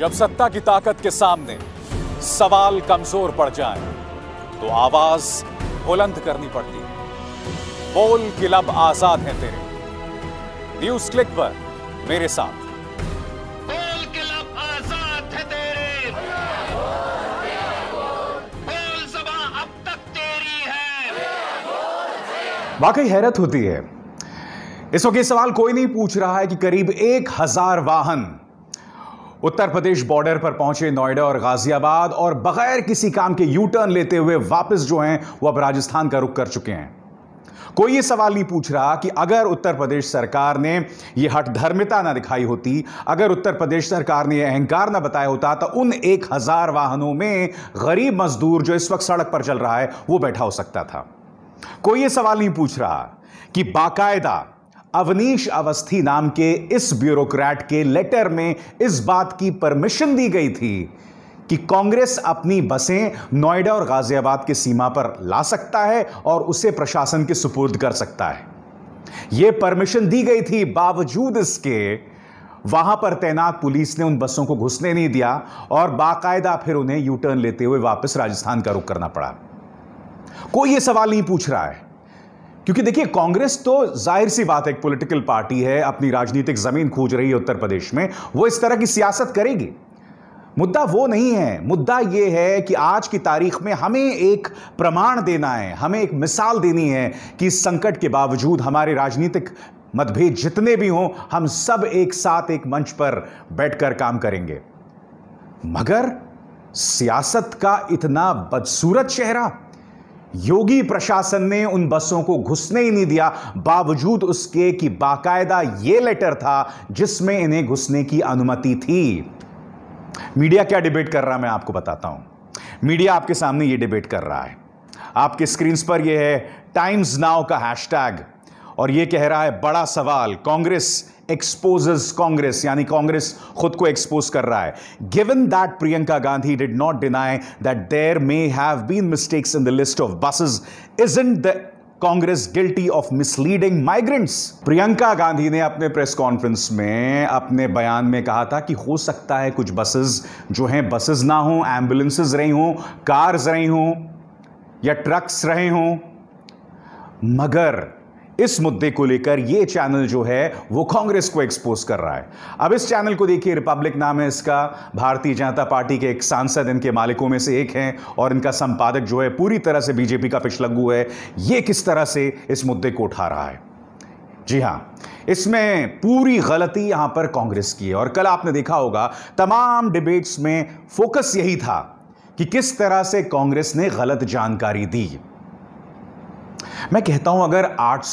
जब सत्ता की ताकत के सामने सवाल कमजोर पड़ जाए तो आवाज बुलंद करनी पड़ती है बोल किलब आजाद है तेरे न्यूज क्लिक पर मेरे साथ वाकई हैरत होती है इस वक्त सवाल कोई नहीं पूछ रहा है कि करीब एक हजार वाहन उत्तर प्रदेश बॉर्डर पर पहुंचे नोएडा और गाजियाबाद और बगैर किसी काम के यू टर्न लेते हुए वापस जो हैं वो अब राजस्थान का रुख कर चुके हैं कोई ये सवाल नहीं पूछ रहा कि अगर उत्तर प्रदेश सरकार ने ये धर्मिता ना दिखाई होती अगर उत्तर प्रदेश सरकार ने यह अहंकार ना बताया होता तो उन एक हजार वाहनों में गरीब मजदूर जो इस वक्त सड़क पर चल रहा है वो बैठा हो सकता था कोई ये सवाल नहीं पूछ रहा कि बाकायदा अवनीश अवस्थी नाम के इस ब्यूरोक्रेट के लेटर में इस बात की परमिशन दी गई थी कि कांग्रेस अपनी बसें नोएडा और गाजियाबाद की सीमा पर ला सकता है और उसे प्रशासन के सुपुर्द कर सकता है यह परमिशन दी गई थी बावजूद इसके वहां पर तैनात पुलिस ने उन बसों को घुसने नहीं दिया और बाकायदा फिर उन्हें यूटर्न लेते हुए वापस राजस्थान का रुख करना पड़ा कोई यह सवाल नहीं पूछ रहा है क्योंकि देखिए कांग्रेस तो जाहिर सी बात है एक पॉलिटिकल पार्टी है अपनी राजनीतिक जमीन खोज रही है उत्तर प्रदेश में वो इस तरह की सियासत करेगी मुद्दा वो नहीं है मुद्दा ये है कि आज की तारीख में हमें एक प्रमाण देना है हमें एक मिसाल देनी है कि इस संकट के बावजूद हमारे राजनीतिक मतभेद जितने भी हों हम सब एक साथ एक मंच पर बैठकर काम करेंगे मगर सियासत का इतना बदसूरत चेहरा योगी प्रशासन ने उन बसों को घुसने ही नहीं दिया बावजूद उसके कि बाकायदा यह लेटर था जिसमें इन्हें घुसने की अनुमति थी मीडिया क्या डिबेट कर रहा है मैं आपको बताता हूं मीडिया आपके सामने यह डिबेट कर रहा है आपके स्क्रीन पर यह है टाइम्स नाउ का हैशटैग और ये कह रहा है बड़ा सवाल कांग्रेस एक्सपोजेस कांग्रेस यानी कांग्रेस खुद को एक्सपोज कर रहा है that Priyanka Gandhi did not deny that there may have been mistakes in the list of buses is in the Congress guilty of misleading migrants Priyanka Gandhi ने अपने प्रेस कॉन्फ्रेंस में अपने बयान में कहा था कि हो सकता है कुछ बसेस जो हैं बसेस ना हो एम्बुलेंसेज रही हों कार्स रही हों या ट्रक्स रहे हों मगर इस मुद्दे को लेकर यह चैनल जो है वो कांग्रेस को एक्सपोज कर रहा है अब इस चैनल को देखिए रिपब्लिक नाम है इसका भारतीय जनता पार्टी के एक सांसद इनके मालिकों में से एक हैं और इनका संपादक जो है पूरी तरह से बीजेपी का पिछलग्गू है ये किस तरह से इस मुद्दे को उठा रहा है जी हां इसमें पूरी गलती यहां पर कांग्रेस की है और कल आपने देखा होगा तमाम डिबेट्स में फोकस यही था कि किस तरह से कांग्रेस ने गलत जानकारी दी मैं कहता हूं अगर आठ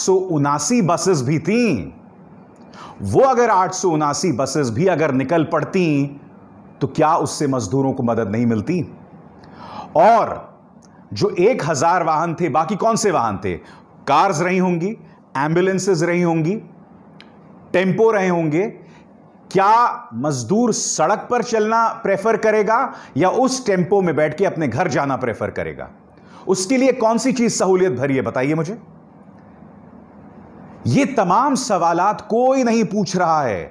बसेस भी थी वो अगर आठ बसेस भी अगर निकल पड़ती तो क्या उससे मजदूरों को मदद नहीं मिलती और जो एक हजार वाहन थे बाकी कौन से वाहन थे कार्स रही होंगी एम्बुलेंसेस रही होंगी टेम्पो रहे होंगे क्या मजदूर सड़क पर चलना प्रेफर करेगा या उस टेम्पो में बैठ के अपने घर जाना प्रेफर करेगा उसके लिए कौन सी चीज सहूलियत भरी है बताइए मुझे ये तमाम सवालात कोई नहीं पूछ रहा है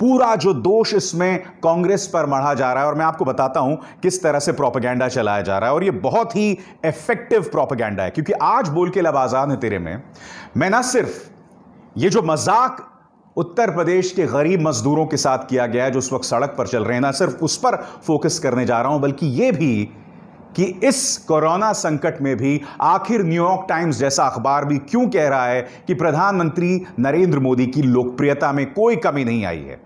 पूरा जो दोष इसमें कांग्रेस पर मढ़ा जा रहा है और मैं आपको बताता हूं किस तरह से प्रोपेगेंडा चलाया जा रहा है और ये बहुत ही इफेक्टिव प्रोपेगेंडा है क्योंकि आज बोल के लब आजाद है तेरे में मैं ना सिर्फ ये जो मजाक उत्तर प्रदेश के गरीब मजदूरों के साथ किया गया है जो उस वक्त सड़क पर चल रहे हैं ना सिर्फ उस पर फोकस करने जा रहा हूं बल्कि यह भी कि इस कोरोना संकट में भी आखिर न्यूयॉर्क टाइम्स जैसा अखबार भी क्यों कह रहा है कि प्रधानमंत्री नरेंद्र मोदी की लोकप्रियता में कोई कमी नहीं आई है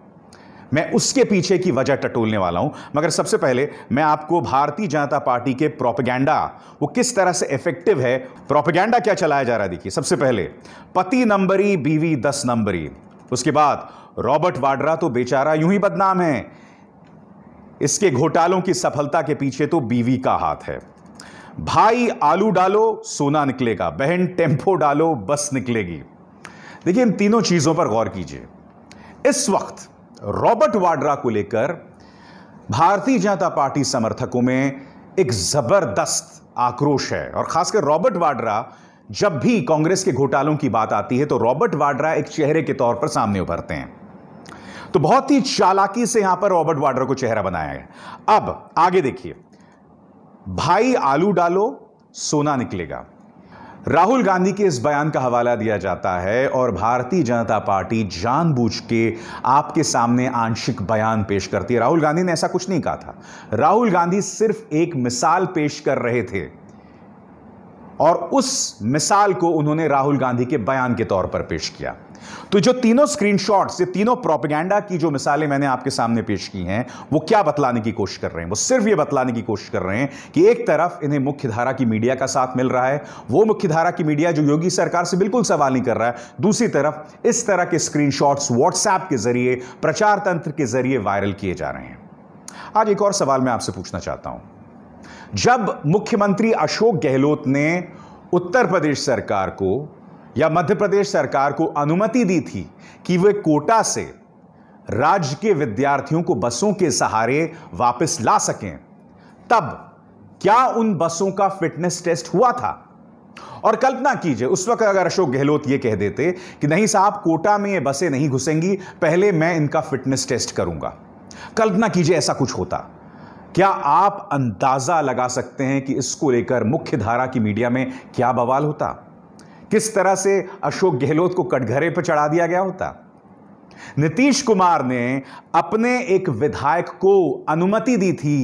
मैं उसके पीछे की वजह टटोलने वाला हूं मगर सबसे पहले मैं आपको भारतीय जनता पार्टी के प्रोपेगेंडा वो किस तरह से इफेक्टिव है प्रोपेगेंडा क्या चलाया जा रहा है देखिए सबसे पहले पति नंबरी बीवी दस नंबरी उसके बाद रॉबर्ट वाड्रा तो बेचारा यूं ही बदनाम है इसके घोटालों की सफलता के पीछे तो बीवी का हाथ है भाई आलू डालो सोना निकलेगा बहन टेम्पो डालो बस निकलेगी देखिए इन तीनों चीजों पर गौर कीजिए इस वक्त रॉबर्ट वाड्रा को लेकर भारतीय जनता पार्टी समर्थकों में एक जबरदस्त आक्रोश है और खासकर रॉबर्ट वाड्रा जब भी कांग्रेस के घोटालों की बात आती है तो रॉबर्ट वाड्रा एक चेहरे के तौर पर सामने उभरते हैं तो बहुत ही चालाकी से यहां पर रॉबर्ट वाड्रा को चेहरा बनाया गया अब आगे देखिए भाई आलू डालो सोना निकलेगा राहुल गांधी के इस बयान का हवाला दिया जाता है और भारतीय जनता पार्टी जानबूझ के आपके सामने आंशिक बयान पेश करती है राहुल गांधी ने ऐसा कुछ नहीं कहा था राहुल गांधी सिर्फ एक मिसाल पेश कर रहे थे और उस मिसाल को उन्होंने राहुल गांधी के बयान के तौर पर पेश किया तो जो तीनों स्क्रीनशॉट्स ये तीनों प्रोपेगेंडा की जो मिसालें मैंने आपके सामने पेश की हैं वो क्या बतलाने की कोशिश कर रहे हैं वो सिर्फ ये बतलाने की कोशिश कर रहे हैं कि एक तरफ इन्हें मुख्यधारा की मीडिया का साथ मिल रहा है वो मुख्यधारा की मीडिया जो योगी सरकार से बिल्कुल सवाल नहीं कर रहा है दूसरी तरफ इस तरह के स्क्रीन व्हाट्सएप के जरिए प्रचार तंत्र के जरिए वायरल किए जा रहे हैं आज एक और सवाल मैं आपसे पूछना चाहता हूं जब मुख्यमंत्री अशोक गहलोत ने उत्तर प्रदेश सरकार को या मध्य प्रदेश सरकार को अनुमति दी थी कि वे कोटा से राज्य के विद्यार्थियों को बसों के सहारे वापस ला सकें तब क्या उन बसों का फिटनेस टेस्ट हुआ था और कल्पना कीजिए उस वक्त अगर अशोक गहलोत यह कह देते कि नहीं साहब कोटा में ये बसें नहीं घुसेंगी पहले मैं इनका फिटनेस टेस्ट करूंगा कल्पना कीजिए ऐसा कुछ होता क्या आप अंदाजा लगा सकते हैं कि इसको लेकर मुख्य धारा की मीडिया में क्या बवाल होता किस तरह से अशोक गहलोत को कटघरे पर चढ़ा दिया गया होता नीतीश कुमार ने अपने एक विधायक को अनुमति दी थी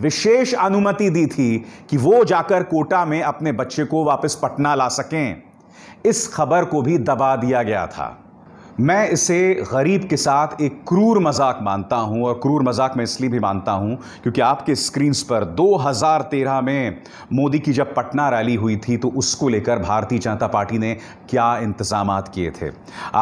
विशेष अनुमति दी थी कि वो जाकर कोटा में अपने बच्चे को वापस पटना ला सकें इस खबर को भी दबा दिया गया था मैं इसे गरीब के साथ एक क्रूर मजाक मानता हूं और क्रूर मजाक मैं इसलिए भी मानता हूं क्योंकि आपके स्क्रीन्स पर 2013 में मोदी की जब पटना रैली हुई थी तो उसको लेकर भारतीय जनता पार्टी ने क्या इंतजाम किए थे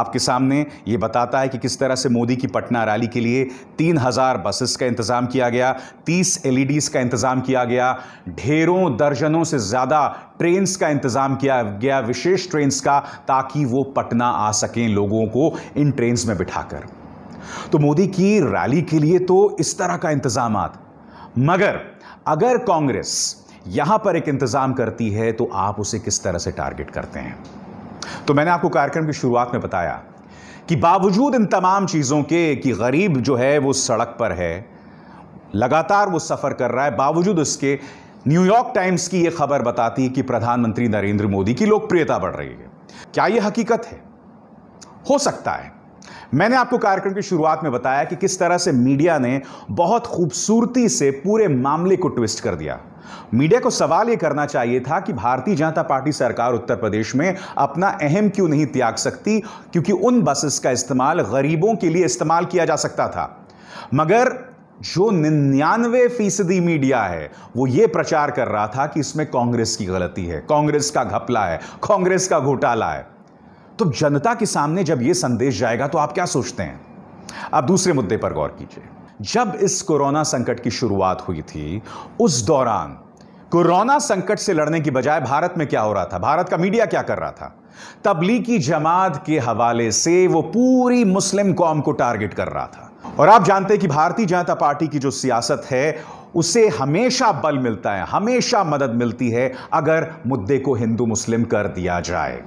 आपके सामने ये बताता है कि किस तरह से मोदी की पटना रैली के लिए तीन हज़ार बसेस का इंतजाम किया गया तीस एल का इंतजाम किया गया ढेरों दर्जनों से ज़्यादा ट्रेन्स का इंतज़ाम किया गया विशेष ट्रेन्स का ताकि वो पटना आ सकें लोगों को इन ट्रेन्स में बिठाकर तो मोदी की रैली के लिए तो इस तरह का इंतज़ाम मगर अगर कांग्रेस यहां पर एक इंतज़ाम करती है तो आप उसे किस तरह से टारगेट करते हैं तो मैंने आपको कार्यक्रम की शुरुआत में बताया कि बावजूद इन तमाम चीज़ों के कि गरीब जो है वो सड़क पर है लगातार वो सफ़र कर रहा है बावजूद उसके न्यूयॉर्क टाइम्स की यह खबर बताती है कि प्रधानमंत्री नरेंद्र मोदी की लोकप्रियता बढ़ रही है क्या यह हकीकत है हो सकता है मैंने आपको कार्यक्रम की शुरुआत में बताया कि किस तरह से मीडिया ने बहुत खूबसूरती से पूरे मामले को ट्विस्ट कर दिया मीडिया को सवाल यह करना चाहिए था कि भारतीय जनता पार्टी सरकार उत्तर प्रदेश में अपना अहम क्यों नहीं त्याग सकती क्योंकि उन बसेस का इस्तेमाल गरीबों के लिए इस्तेमाल किया जा सकता था मगर जो निन्यानवे फीसदी मीडिया है वो ये प्रचार कर रहा था कि इसमें कांग्रेस की गलती है कांग्रेस का घपला है कांग्रेस का घोटाला है तो जनता के सामने जब ये संदेश जाएगा तो आप क्या सोचते हैं आप दूसरे मुद्दे पर गौर कीजिए जब इस कोरोना संकट की शुरुआत हुई थी उस दौरान कोरोना संकट से लड़ने की बजाय भारत में क्या हो रहा था भारत का मीडिया क्या कर रहा था तबलीगी जमात के हवाले से वो पूरी मुस्लिम कौम को टारगेट कर रहा था और आप जानते हैं कि भारतीय जनता पार्टी की जो सियासत है उसे हमेशा बल मिलता है हमेशा मदद मिलती है अगर मुद्दे को हिंदू मुस्लिम कर दिया जाए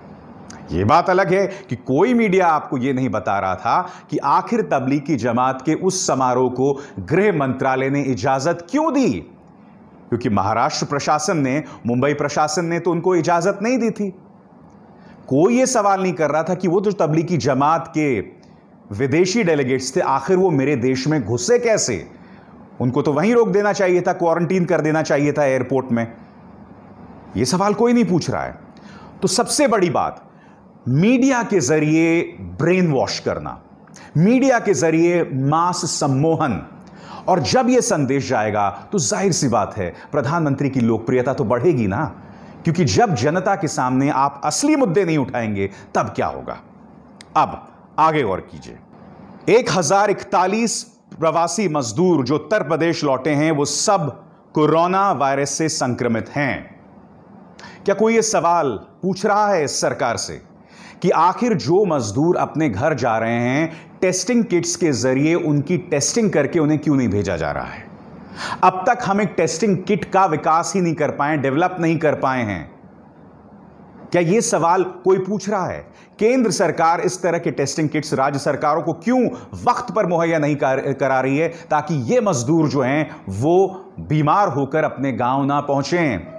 ये बात अलग है कि कोई मीडिया आपको यह नहीं बता रहा था कि आखिर तबलीगी जमात के उस समारोह को गृह मंत्रालय ने इजाजत क्यों दी क्योंकि महाराष्ट्र प्रशासन ने मुंबई प्रशासन ने तो उनको इजाजत नहीं दी थी कोई ये सवाल नहीं कर रहा था कि वो तो तबलीगी जमात के विदेशी डेलीगेट्स थे आखिर वो मेरे देश में घुसे कैसे उनको तो वहीं रोक देना चाहिए था क्वारंटीन कर देना चाहिए था एयरपोर्ट में ये सवाल कोई नहीं पूछ रहा है तो सबसे बड़ी बात मीडिया के जरिए ब्रेन वॉश करना मीडिया के जरिए मास सम्मोहन और जब यह संदेश जाएगा तो जाहिर सी बात है प्रधानमंत्री की लोकप्रियता तो बढ़ेगी ना क्योंकि जब जनता के सामने आप असली मुद्दे नहीं उठाएंगे तब क्या होगा अब आगे गौर कीजिए एक हजार इकतालीस प्रवासी मजदूर जो उत्तर प्रदेश लौटे हैं वो सब कोरोना वायरस से संक्रमित हैं क्या कोई ये सवाल पूछ रहा है इस सरकार से कि आखिर जो मजदूर अपने घर जा रहे हैं टेस्टिंग किट्स के जरिए उनकी टेस्टिंग करके उन्हें क्यों नहीं भेजा जा रहा है अब तक हम एक टेस्टिंग किट का विकास ही नहीं कर पाए डेवलप नहीं कर पाए हैं क्या ये सवाल कोई पूछ रहा है केंद्र सरकार इस तरह के टेस्टिंग किट्स राज्य सरकारों को क्यों वक्त पर मुहैया नहीं करा रही है ताकि ये मजदूर जो हैं वो बीमार होकर अपने गांव ना पहुंचें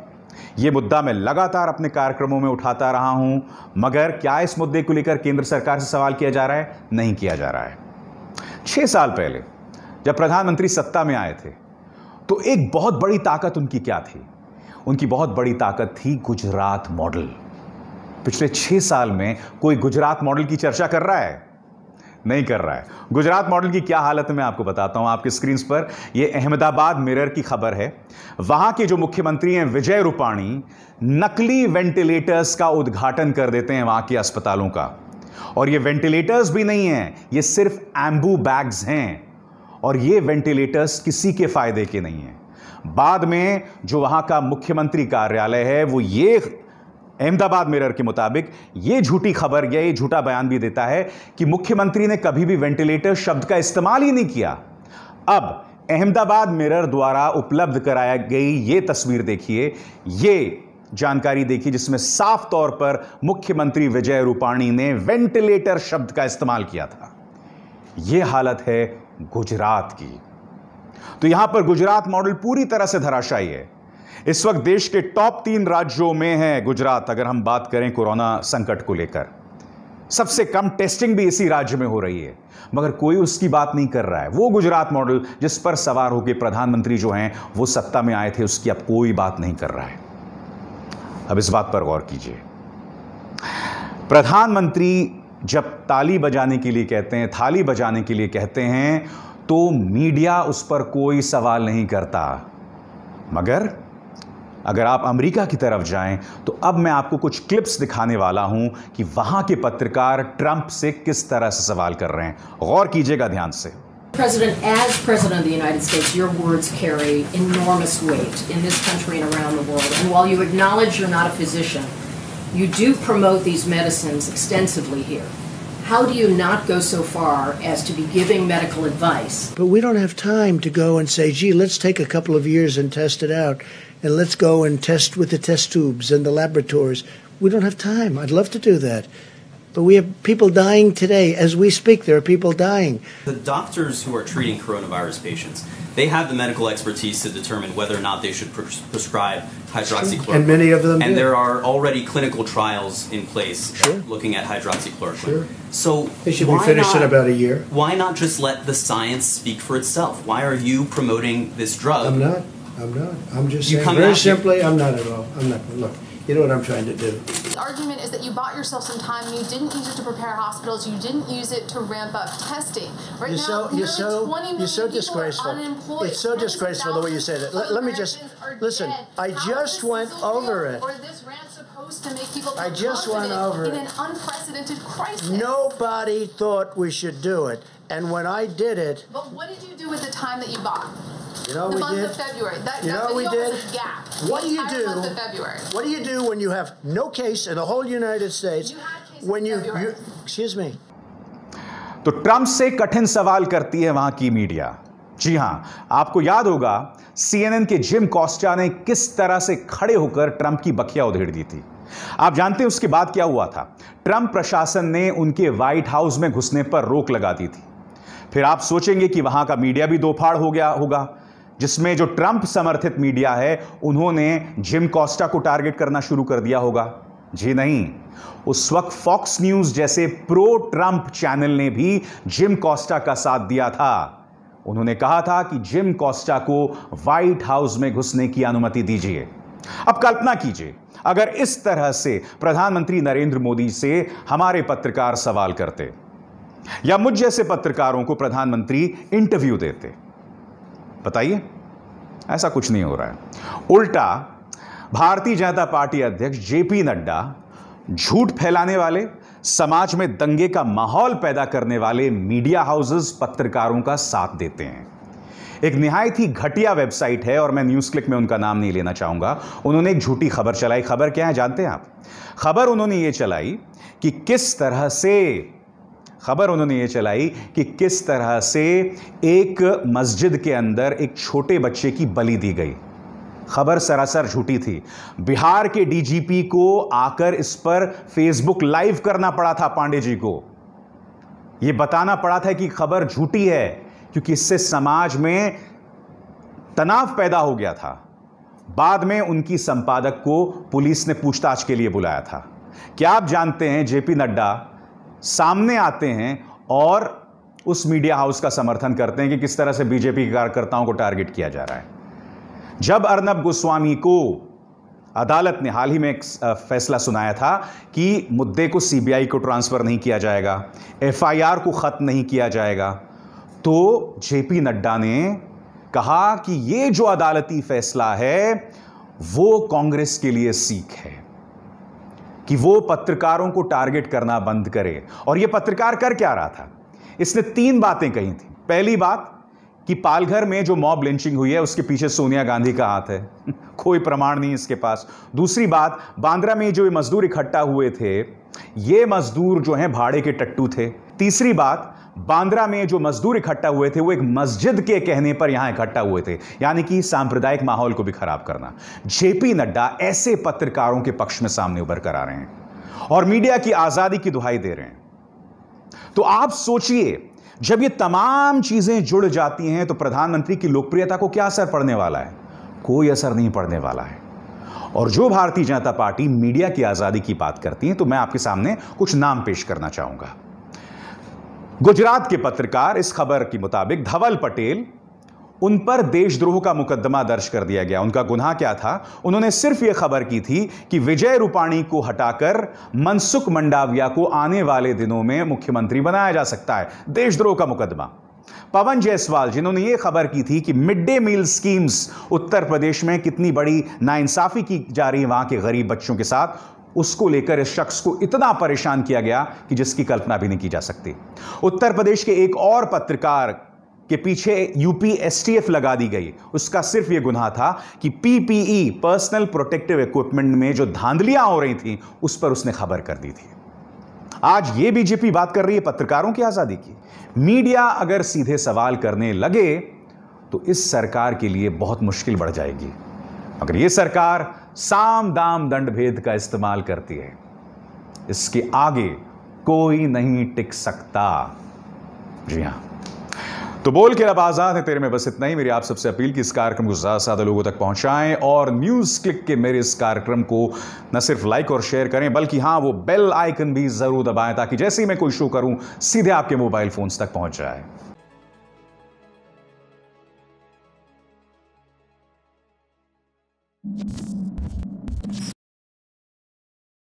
ये मुद्दा मैं लगातार अपने कार्यक्रमों में उठाता रहा हूं मगर क्या इस मुद्दे को लेकर केंद्र सरकार से सवाल किया जा रहा है नहीं किया जा रहा है छह साल पहले जब प्रधानमंत्री सत्ता में आए थे तो एक बहुत बड़ी ताकत उनकी क्या थी उनकी बहुत बड़ी ताकत थी गुजरात मॉडल पिछले छह साल में कोई गुजरात मॉडल की चर्चा कर रहा है नहीं कर रहा है गुजरात मॉडल की क्या हालत है मैं आपको बताता हूं आपके स्क्रीन पर यह अहमदाबाद मिरर की खबर है वहां के जो मुख्यमंत्री हैं विजय रूपाणी नकली वेंटिलेटर्स का उद्घाटन कर देते हैं वहां के अस्पतालों का और ये वेंटिलेटर्स भी नहीं है ये सिर्फ एम्बू बैग्स हैं और ये वेंटिलेटर्स किसी के फायदे के नहीं है बाद में जो वहां का मुख्यमंत्री कार्यालय है वो ये अहमदाबाद मिरर के मुताबिक ये झूठी खबर या ये झूठा बयान भी देता है कि मुख्यमंत्री ने कभी भी वेंटिलेटर शब्द का इस्तेमाल ही नहीं किया अब अहमदाबाद मिरर द्वारा उपलब्ध कराया गई ये तस्वीर देखिए ये जानकारी देखी जिसमें साफ तौर पर मुख्यमंत्री विजय रूपाणी ने वेंटिलेटर शब्द का इस्तेमाल किया था यह हालत है गुजरात की तो यहां पर गुजरात मॉडल पूरी तरह से धराशायी है इस वक्त देश के टॉप तीन राज्यों में है गुजरात अगर हम बात करें कोरोना संकट को लेकर सबसे कम टेस्टिंग भी इसी राज्य में हो रही है मगर कोई उसकी बात नहीं कर रहा है वो गुजरात मॉडल जिस पर सवार होकर प्रधानमंत्री जो हैं वो सत्ता में आए थे उसकी अब कोई बात नहीं कर रहा है अब इस बात पर गौर कीजिए प्रधानमंत्री जब ताली बजाने के लिए कहते हैं थाली बजाने के लिए कहते हैं तो मीडिया उस पर कोई सवाल नहीं करता मगर अगर आप अमेरिका की तरफ जाएं तो अब मैं आपको कुछ क्लिप्स दिखाने वाला हूं कि वहां के पत्रकार ट्रंप से किस तरह से सवाल कर रहे हैं गौर कीजिएगा ध्यान से President, as President of the United States, your words carry enormous weight in this country and around the world. And while you acknowledge you're not a physician, you do promote these medicines extensively here. How do you not go so far as to be giving medical advice? But we don't have time to go and say, gee, let's take a couple of years and test it out, and let's go and test with the test tubes and the laboratories. We don't have time. I'd love to do that. But we have people dying today. As we speak, there are people dying. The doctors who are treating coronavirus patients, they have the medical expertise to determine whether or not they should pres- prescribe hydroxychloroquine. And many of them. And do. there are already clinical trials in place sure. looking at hydroxychloroquine. Sure. So they should be finished not, in about a year. Why not just let the science speak for itself? Why are you promoting this drug? I'm not. I'm not. I'm just you saying very simply. I'm not at all. I'm not. Look, you know what I'm trying to do argument is that you bought yourself some time. You didn't use it to prepare hospitals. You didn't use it to ramp up testing. Right you're so, now, you're so, you're so disgraceful. It's so disgraceful the way you say that. Let, let me just listen. I just went over it. I just went over in it. an unprecedented crisis. Nobody thought we should do it, and when I did it. But what did you do with the time that you bought? You know the we month did. Of February. That, you know we did. Gap. What do you do? Month of February. What do you do when you have no case in the whole United States? You when you, you, excuse me. तो Trump से कठिन सवाल करती है वहां की media जी हां आपको याद होगा सीएनएन के जिम कॉस्टा ने किस तरह से खड़े होकर ट्रंप की बखिया उधेड़ दी थी आप जानते हैं उसके बाद क्या हुआ था ट्रंप प्रशासन ने उनके व्हाइट हाउस में घुसने पर रोक लगा दी थी फिर आप सोचेंगे कि वहां का मीडिया भी दोफाड़ हो गया होगा जिसमें जो ट्रंप समर्थित मीडिया है उन्होंने जिम कॉस्टा को टारगेट करना शुरू कर दिया होगा जी नहीं उस वक्त फॉक्स न्यूज जैसे प्रो ट्रंप चैनल ने भी जिम कॉस्टा का साथ दिया था उन्होंने कहा था कि जिम कॉस्टा को व्हाइट हाउस में घुसने की अनुमति दीजिए अब कल्पना कीजिए अगर इस तरह से प्रधानमंत्री नरेंद्र मोदी से हमारे पत्रकार सवाल करते या मुझ जैसे पत्रकारों को प्रधानमंत्री इंटरव्यू देते बताइए ऐसा कुछ नहीं हो रहा है उल्टा भारतीय जनता पार्टी अध्यक्ष जेपी नड्डा झूठ फैलाने वाले समाज में दंगे का माहौल पैदा करने वाले मीडिया हाउसेस पत्रकारों का साथ देते हैं एक निहायत ही घटिया वेबसाइट है और मैं न्यूज़ क्लिक में उनका नाम नहीं लेना चाहूंगा उन्होंने एक झूठी खबर चलाई खबर क्या है जानते हैं आप खबर उन्होंने ये चलाई कि किस तरह से खबर उन्होंने ये चलाई कि किस तरह से एक मस्जिद के अंदर एक छोटे बच्चे की बलि दी गई खबर सरासर झूठी थी बिहार के डीजीपी को आकर इस पर फेसबुक लाइव करना पड़ा था पांडे जी को यह बताना पड़ा था कि खबर झूठी है क्योंकि इससे समाज में तनाव पैदा हो गया था बाद में उनकी संपादक को पुलिस ने पूछताछ के लिए बुलाया था क्या आप जानते हैं जेपी नड्डा सामने आते हैं और उस मीडिया हाउस का समर्थन करते हैं कि किस तरह से बीजेपी के कार्यकर्ताओं को टारगेट किया जा रहा है जब अर्नब गोस्वामी को अदालत ने हाल ही में एक फैसला सुनाया था कि मुद्दे को सीबीआई को ट्रांसफ़र नहीं किया जाएगा एफआईआर को ख़त्म नहीं किया जाएगा तो जेपी नड्डा ने कहा कि ये जो अदालती फैसला है वो कांग्रेस के लिए सीख है कि वो पत्रकारों को टारगेट करना बंद करे और ये पत्रकार कर क्या रहा था इसने तीन बातें कही थी पहली बात कि पालघर में जो मॉब लिंचिंग हुई है उसके पीछे सोनिया गांधी का हाथ है कोई प्रमाण नहीं इसके पास दूसरी बात बांद्रा में जो मजदूर इकट्ठा हुए थे ये मजदूर जो हैं भाड़े के टट्टू थे तीसरी बात बांद्रा में जो मजदूर इकट्ठा हुए थे वो एक मस्जिद के कहने पर यहां इकट्ठा हुए थे यानी कि सांप्रदायिक माहौल को भी खराब करना जेपी नड्डा ऐसे पत्रकारों के पक्ष में सामने उभर कर आ रहे हैं और मीडिया की आजादी की दुहाई दे रहे हैं तो आप सोचिए जब ये तमाम चीजें जुड़ जाती हैं तो प्रधानमंत्री की लोकप्रियता को क्या असर पड़ने वाला है कोई असर नहीं पड़ने वाला है और जो भारतीय जनता पार्टी मीडिया की आजादी की बात करती है तो मैं आपके सामने कुछ नाम पेश करना चाहूंगा गुजरात के पत्रकार इस खबर के मुताबिक धवल पटेल उन पर देशद्रोह का मुकदमा दर्ज कर दिया गया उनका गुनाह क्या था उन्होंने सिर्फ यह खबर की थी कि विजय रूपाणी को हटाकर मनसुख मंडाविया को आने वाले दिनों में मुख्यमंत्री बनाया जा सकता है देशद्रोह का मुकदमा पवन जायसवाल जिन्होंने यह खबर की थी कि mid day meal schemes Uttar Pradesh में कितनी बड़ी नाइंसाफी की जा रही है वहां के गरीब बच्चों के साथ उसको लेकर इस शख्स को इतना परेशान किया गया कि जिसकी कल्पना भी नहीं की जा सकती उत्तर प्रदेश के एक और पत्रकार के पीछे यूपी एसटीएफ लगा दी गई उसका सिर्फ यह गुनाह था कि पीपीई पर्सनल प्रोटेक्टिव इक्विपमेंट में जो धांधलियां हो रही थी उस पर उसने खबर कर दी थी आज ये बीजेपी बात कर रही है पत्रकारों की आजादी की मीडिया अगर सीधे सवाल करने लगे तो इस सरकार के लिए बहुत मुश्किल बढ़ जाएगी अगर यह सरकार साम दाम दंड भेद का इस्तेमाल करती है इसके आगे कोई नहीं टिक सकता जी हाँ तो बोल के अब आज़ाद है तेरे में बस इतना ही मेरी आप सबसे अपील कि इस कार्यक्रम को ज़्यादा से ज़्यादा लोगों तक पहुंचाएं और न्यूज़ क्लिक के मेरे इस कार्यक्रम को न सिर्फ लाइक और शेयर करें बल्कि हाँ वो बेल आइकन भी ज़रूर दबाएं ताकि जैसे ही मैं कोई शो करूं सीधे आपके मोबाइल फ़ोन्स तक पहुंच जाए